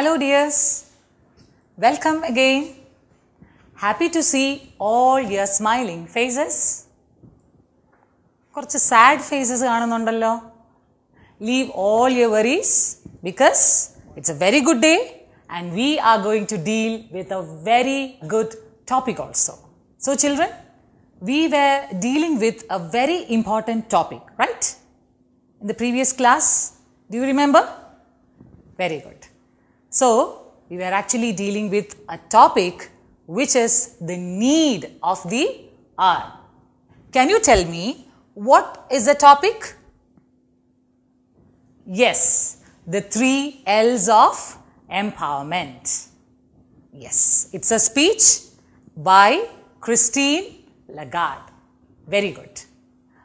Hello, dears. Welcome again. Happy to see all your smiling faces. കുറച്ച് sad faces കാണുന്നുണ്ടല്ലോ leave all your worries because it's a very good day and we are going to deal with a very good topic also so children we were dealing with a very important topic, right? In the previous class, do you remember? Very good. So, we were actually dealing with a topic which is the need of the hour. Can you tell me what is the topic? Yes, the three L's of empowerment. Yes, it's a speech by Christine Lagarde. Very good.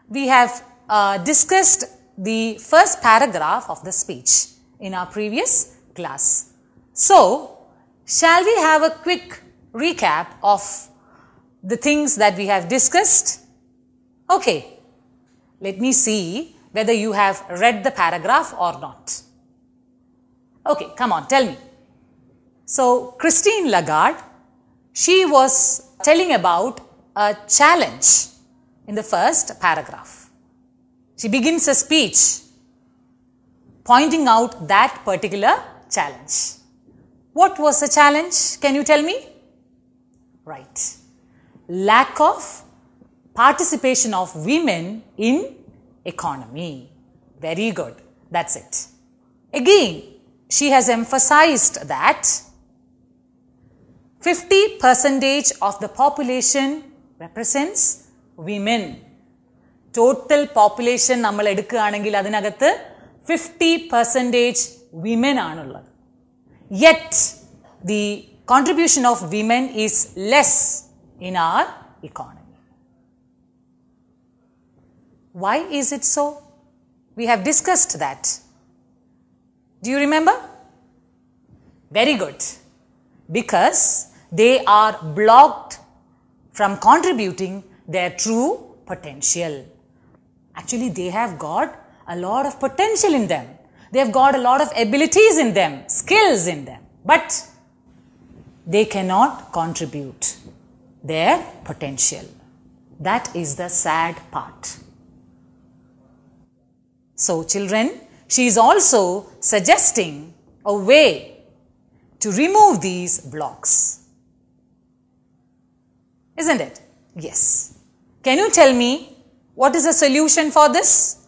We have uh, discussed the first paragraph of the speech in our previous class. So, shall we have a quick recap of the things that we have discussed? Okay, let me see whether you have read the paragraph or not. Okay, come on, tell me. So, Christine Lagarde, she was telling about a challenge in the first paragraph. She begins a speech pointing out that particular challenge. What was the challenge? Can you tell me? Right. Lack of participation of women in economy. Very good. That's it. Again, she has emphasized that 50 percentage of the population represents women. Total population നമ്മൾ എടുക്കുകയാണെങ്കിൽ അതിനകത്ത് fifty percentage yet the contribution of women is less in our economy. Why is it so? We have discussed that. Do you remember? Very good. Because they are blocked from contributing their true potential. Actually, they have got a lot of potential in them. They've got a lot of abilities in them, skills in them, but they cannot contribute their potential. That is the sad part. So, children, she is also suggesting a way to remove these blocks. Isn't it? Yes. Can you tell me what is the solution for this?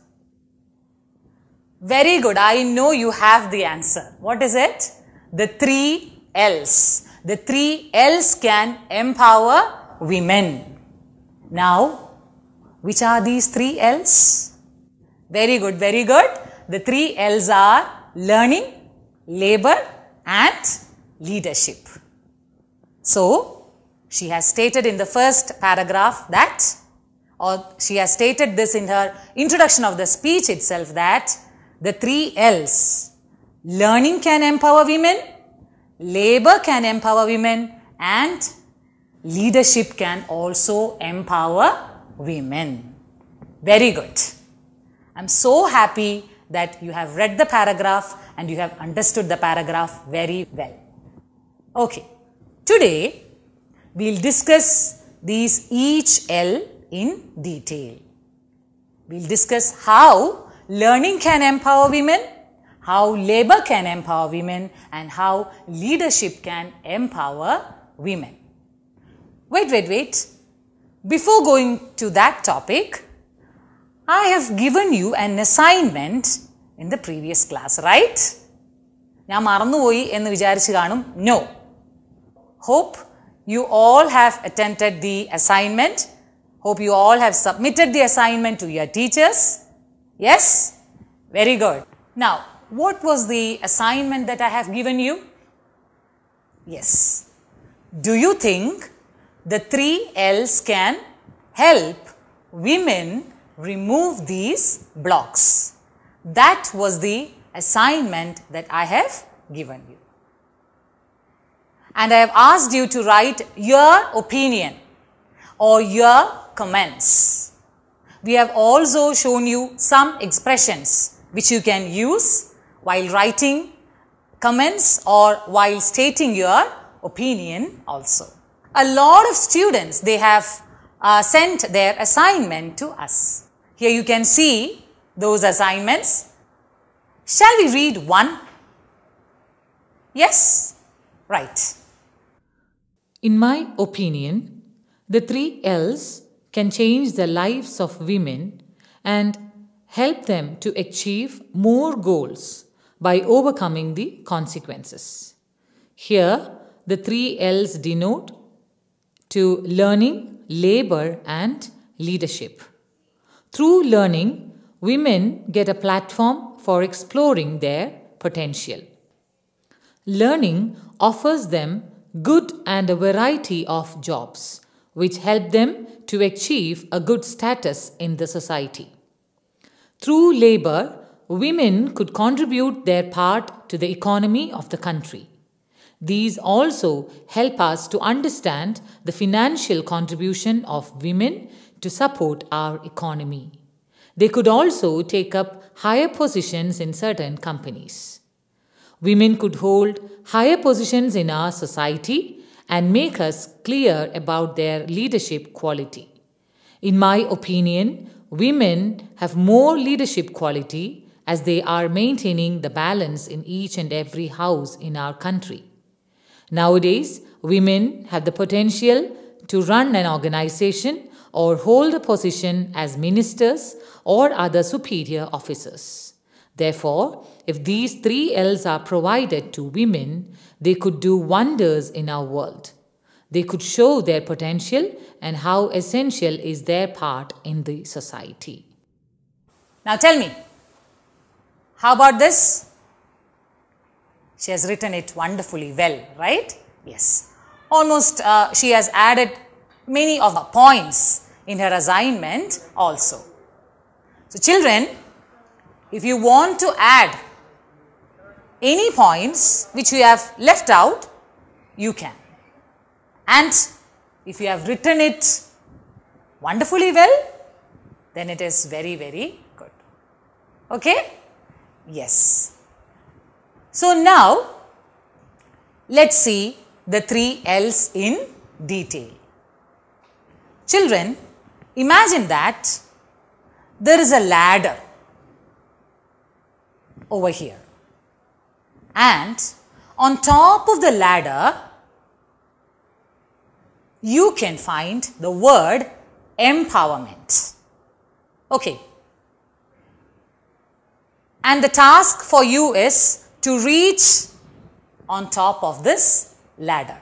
Very good. I know you have the answer. What is it? The three L's. The three L's can empower women. Now, which are these three L's? Very good, very good. The three L's are learning, labor and leadership. So, she has stated in the first paragraph that or she has stated this in her introduction of the speech itself that the three L's. Learning can empower women, labor can empower women, and leadership can also empower women. Very good. I'm so happy that you have read the paragraph and you have understood the paragraph very well. Okay. Today, we'll discuss these each L in detail. We'll discuss how learning can empower women, how labor can empower women, and how leadership can empower women. Wait, wait, wait. Before going to that topic, I have given you an assignment in the previous class, right? ഞാൻ മറന്നുപോയി എന്ന് വിചാരിച്ചു കാണും no hope you all have attend the assignment hope you all have submitted the assignment to your Yes? Very good. Now, what was the assignment that I have given you? Yes. Do you think the three L's can help women remove these blocks? That was the assignment that I have given you. And I have asked you to write your opinion or your comments we have also shown you some expressions which you can use while writing comments or while stating your opinion also. A lot of students, they have uh, sent their assignment to us. Here you can see those assignments. Shall we read one? Yes? Right. In my opinion, the three L's can change the lives of women and help them to achieve more goals by overcoming the consequences. Here, the three L's denote to learning, labor, and leadership. Through learning, women get a platform for exploring their potential. Learning offers them good and a variety of jobs which help them to achieve a good status in the society. Through labor, women could contribute their part to the economy of the country. These also help us to understand the financial contribution of women to support our economy. They could also take up higher positions in certain companies. Women could hold higher positions in our society and make us clear about their leadership quality. In my opinion, women have more leadership quality as they are maintaining the balance in each and every house in our country. Nowadays, women have the potential to run an organization or hold a position as ministers or other superior officers. Therefore, if these three L's are provided to women, they could do wonders in our world. They could show their potential and how essential is their part in the society. Now tell me, how about this? She has written it wonderfully well, right? Yes. Almost uh, she has added many of the points in her assignment also. So children, if you want to add any points which you have left out, you can. And if you have written it wonderfully well, then it is very, very good. Okay? Yes. So, now let us see the three L's in detail. Children, imagine that there is a ladder over here and on top of the ladder you can find the word empowerment. Okay. And the task for you is to reach on top of this ladder.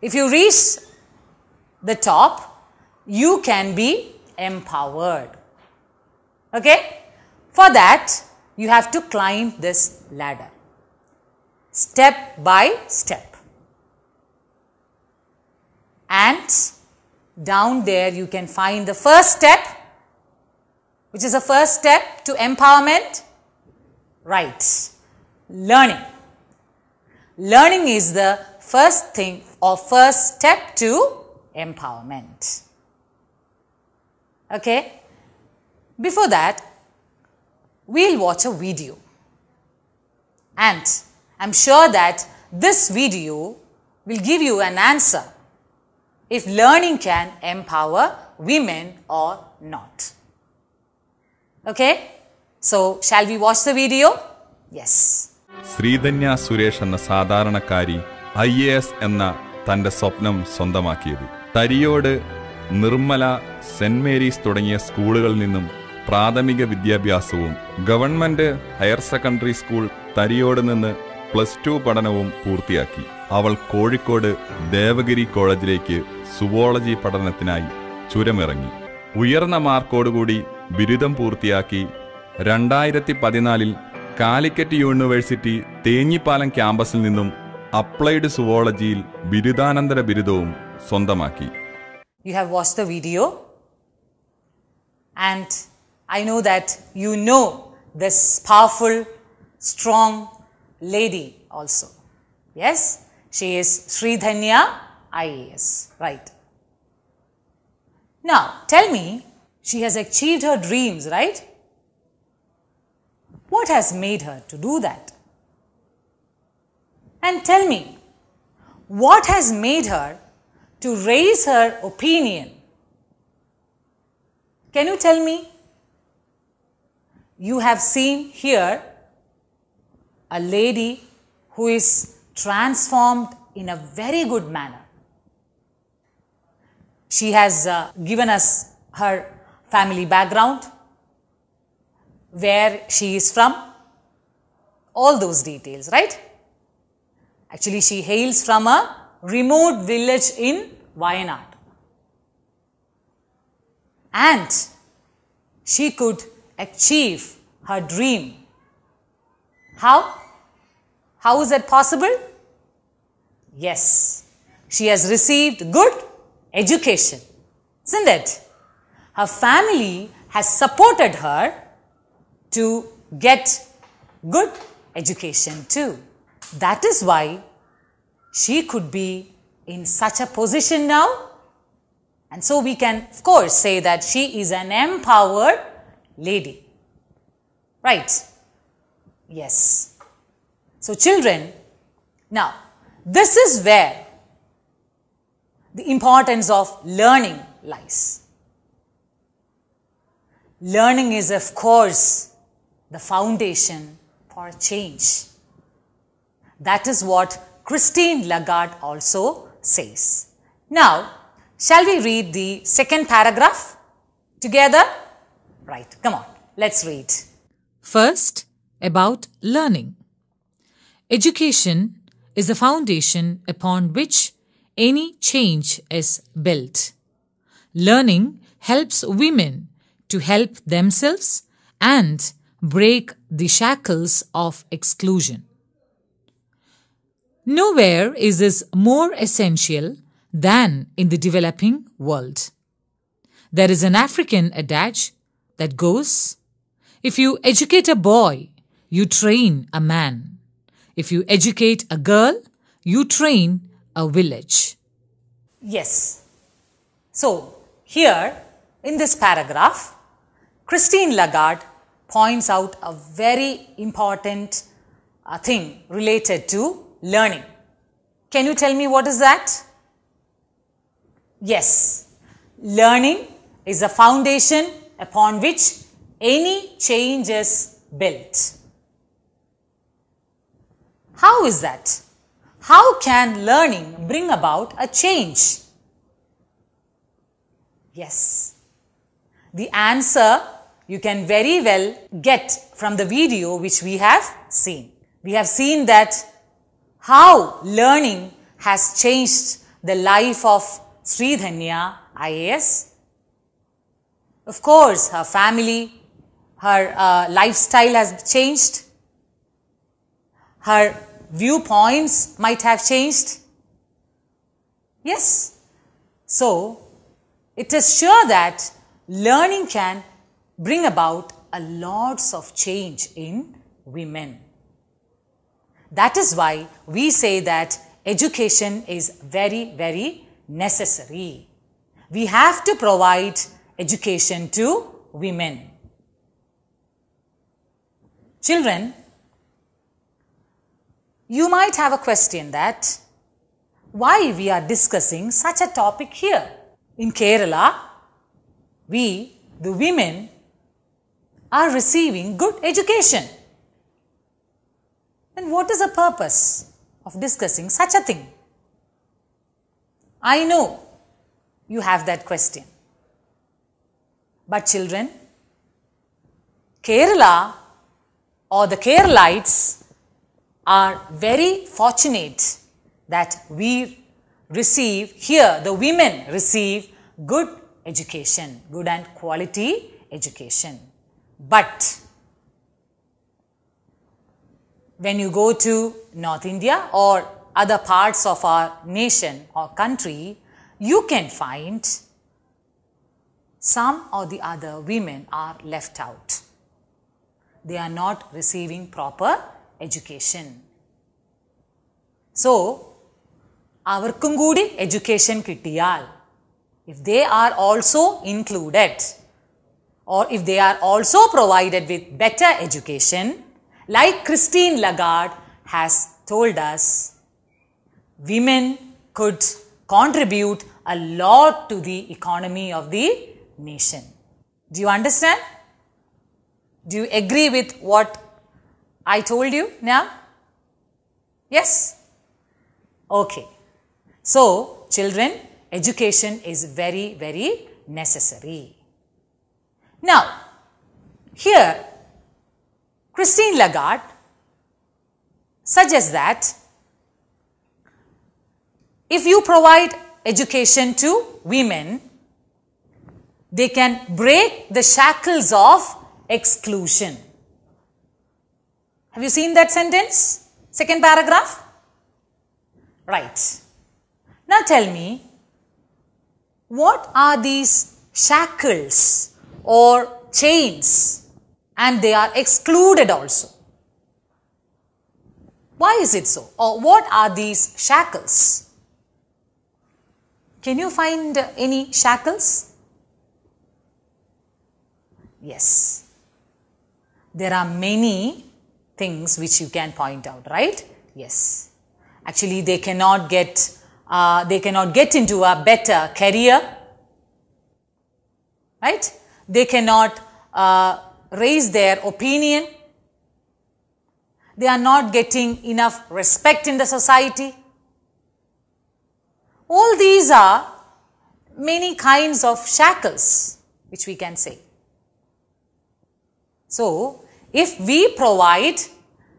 If you reach the top, you can be empowered. Okay? For that, you have to climb this ladder step by step. And down there you can find the first step which is the first step to empowerment right? learning learning is the first thing or first step to empowerment okay before that we'll watch a video. And I'm sure that this video will give you an answer if learning can empower women or not. Okay? So, shall we watch the video? Yes. Sreedhanya Suresh എന്ന സാധാരണക്കാരി I A S എന്ന തൻ്റെ സ്വപ്നം സ്വന്തമാക്കിയത് തരിയോട് Nirmala cent Mary's തുടങ്ങിയ സ്കൂളുകളിൽ നിന്നും പ്രാഥമിക വിദ്യാഭ്യാസവും government higher secondary school Thariyode നിന്ന് പ്ലസ് ടു പഠനവും പൂർത്തിയാക്കി അവൾ കോഴിക്കോട് ദേവഗിരി കോളേജിലേക്ക് സുവോളജി പഠനത്തിനായി ചുരമിറങ്ങി ഉയർന്ന മാർക്കോടുകൂടി ബിരുദം പൂർത്തിയാക്കി രണ്ടായിരത്തി പതിനാലിൽ കാലിക്കറ്റ് യൂണിവേഴ്സിറ്റി തേഞ്ഞിപ്പാലം ക്യാമ്പസിൽ നിന്നും അപ്ലൈഡ് സുവോളജിയിൽ ബിരുദാനന്തര ബിരുദവും സ്വന്തമാക്കി you have watch the video and I know that you know this powerful, strong lady also. Yes, she is Sridhanya IAS, right? Now, tell me, she has achieved her dreams, right? What has made her to do that? And tell me, what has made her to raise her opinion? Can you tell me you have seen here a lady who is transformed in a very good manner. She has uh, given us her family background, where she is from, all those details, right? Actually, she hails from a remote village in Wayanad. And she could achieve her dream. How? How is that possible? Yes, she has received good education, isn't it? Her family has supported her to get good education too. That is why she could be in such a position now. And so we can, of course, say that she is an empowered lady. Right? Yes. So, children, now this is where the importance of learning lies. Learning is, of course, the foundation for change. That is what Christine Lagarde also says. Now, shall we read the second paragraph together? Right, come on, let's read. First, about learning. Education is the foundation upon which any change is built. Learning helps women to help themselves and break the shackles of exclusion. Nowhere is this more essential than in the developing world. There is an African adage that goes If you educate a boy, you train a man. If you educate a girl, you train a village. Yes. So, here in this paragraph, Christine Lagarde points out a very important uh, thing related to learning. Can you tell me what is that? Yes, learning is a foundation upon which any change is built. How is that? How can learning bring about a change? Yes. The answer you can very well get from the video which we have seen. We have seen that how learning has changed the life of Sridhanya IAS of course, her family, her uh, lifestyle has changed. Her viewpoints might have changed. Yes. So, it is sure that learning can bring about a lots of change in women. That is why we say that education is very, very necessary. We have to provide education to women. Children, you might have a question that why we are discussing such a topic here. In Kerala, we, the women, are receiving good education. Then what is the purpose of discussing such a thing? I know you have that question. But children, Kerala or the Keralites are very fortunate that we receive here, the women receive good education, good and quality education. But when you go to North India or other parts of our nation or country, you can find some or the other women are left out. They are not receiving proper education. So, our Avarkungudi education kittiyal. If they are also included or if they are also provided with better education, like Christine Lagarde has told us, women could contribute a lot to the economy of the nation. Do you understand? Do you agree with what I told you now? Yes? Okay. So, children, education is very, very necessary. Now, here, Christine Lagarde suggests that if you provide education to women, they can break the shackles of exclusion. Have you seen that sentence? Second paragraph? Right. Now tell me, what are these shackles or chains? And they are excluded also. Why is it so? Or what are these shackles? Can you find any shackles? Yes. There are many things which you can point out, right? Yes. Actually, they cannot get, uh, they cannot get into a better career, right? They cannot uh, raise their opinion. They are not getting enough respect in the society. All these are many kinds of shackles, which we can say. So, if we provide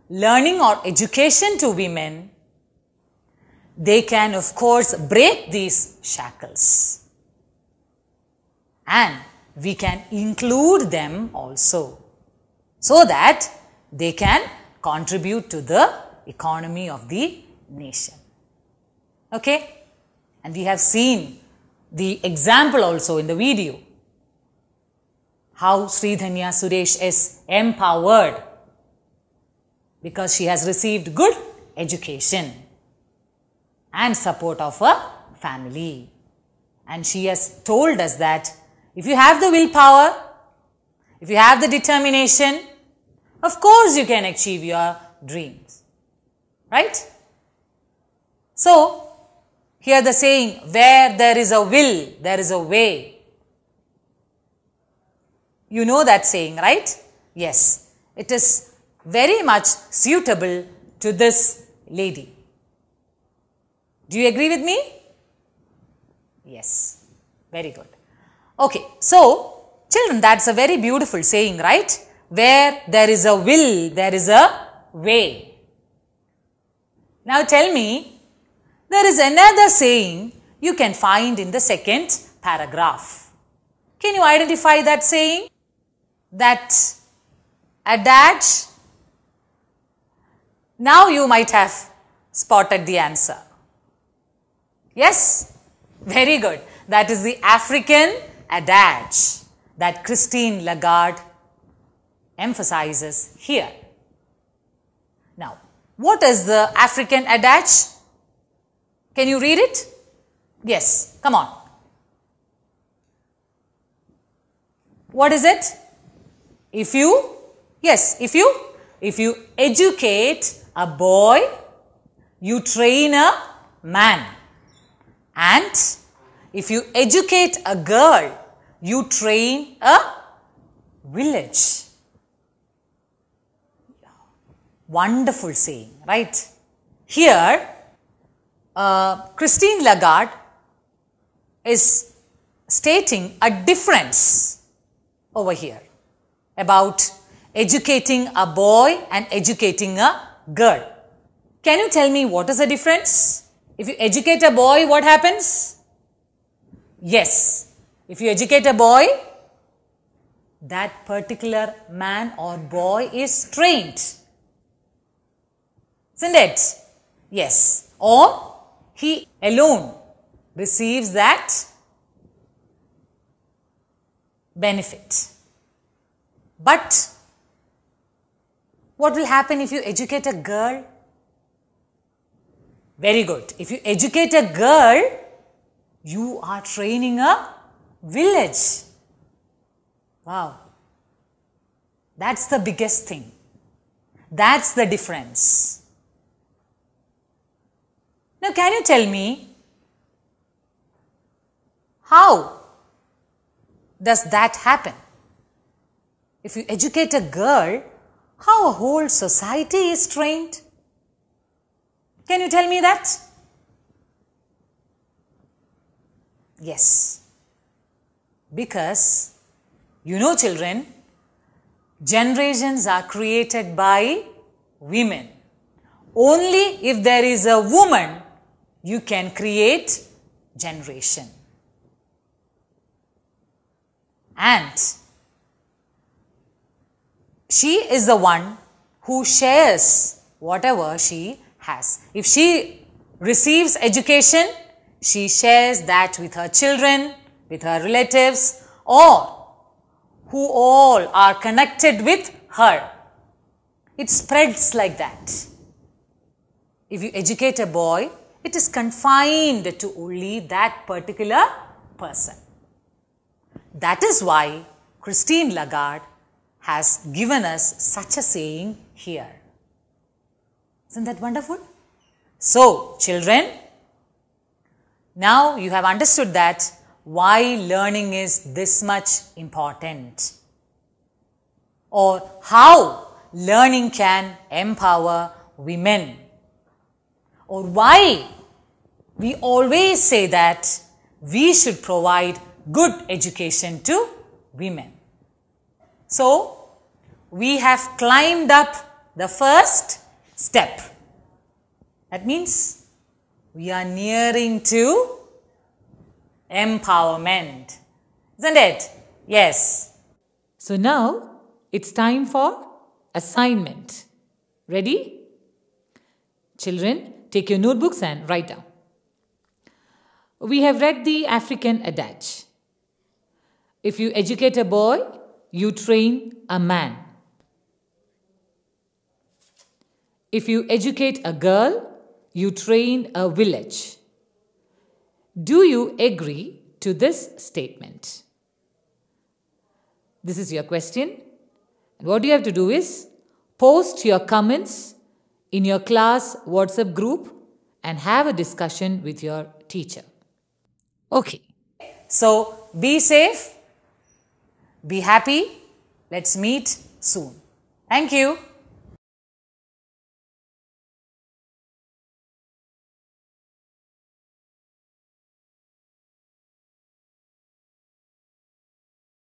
learning or education to women, they can of course break these shackles. And we can include them also so that they can contribute to the economy of the nation. Okay? And we have seen the example also in the video how Sridhanya Suresh is empowered because she has received good education and support of her family. And she has told us that if you have the willpower, if you have the determination, of course you can achieve your dreams. Right? So, here the saying, where there is a will, there is a way. You know that saying, right? Yes, it is very much suitable to this lady. Do you agree with me? Yes, very good. Okay, so children, that's a very beautiful saying, right? Where there is a will, there is a way. Now tell me, there is another saying you can find in the second paragraph. Can you identify that saying? that adage. Now you might have spotted the answer. Yes? Very good. That is the African adage that Christine Lagarde emphasizes here. Now, what is the African adage? Can you read it? Yes, come on. What is it? If you, yes, if you, if you educate a boy, you train a man. And if you educate a girl, you train a village. Wonderful saying, right? Here, uh, Christine Lagarde is stating a difference over here about educating a boy and educating a girl. Can you tell me what is the difference? If you educate a boy, what happens? Yes. If you educate a boy, that particular man or boy is trained. Isn't it? Yes. Or he alone receives that benefit. But what will happen if you educate a girl? Very good. If you educate a girl, you are training a village. Wow. That's the biggest thing. That's the difference. Now, can you tell me how does that happen? If you educate a girl, how a whole society is trained. Can you tell me that? Yes. Because, you know children, generations are created by women. Only if there is a woman, you can create generation. And she is the one who shares whatever she has. If she receives education, she shares that with her children, with her relatives or who all are connected with her. It spreads like that. If you educate a boy, it is confined to only that particular person. That is why Christine Lagarde has given us such a saying here. Isn't that wonderful? So, children, now you have understood that why learning is this much important or how learning can empower women or why we always say that we should provide good education to women. So, we have climbed up the first step. That means we are nearing to empowerment. Isn't it? Yes. So now it's time for assignment. Ready? Children, take your notebooks and write down. We have read the African adage. If you educate a boy, you train a man. If you educate a girl, you train a village. Do you agree to this statement? This is your question. And what you have to do is post your comments in your class WhatsApp group and have a discussion with your teacher. Okay. So be safe be happy. Let's meet soon. Thank you.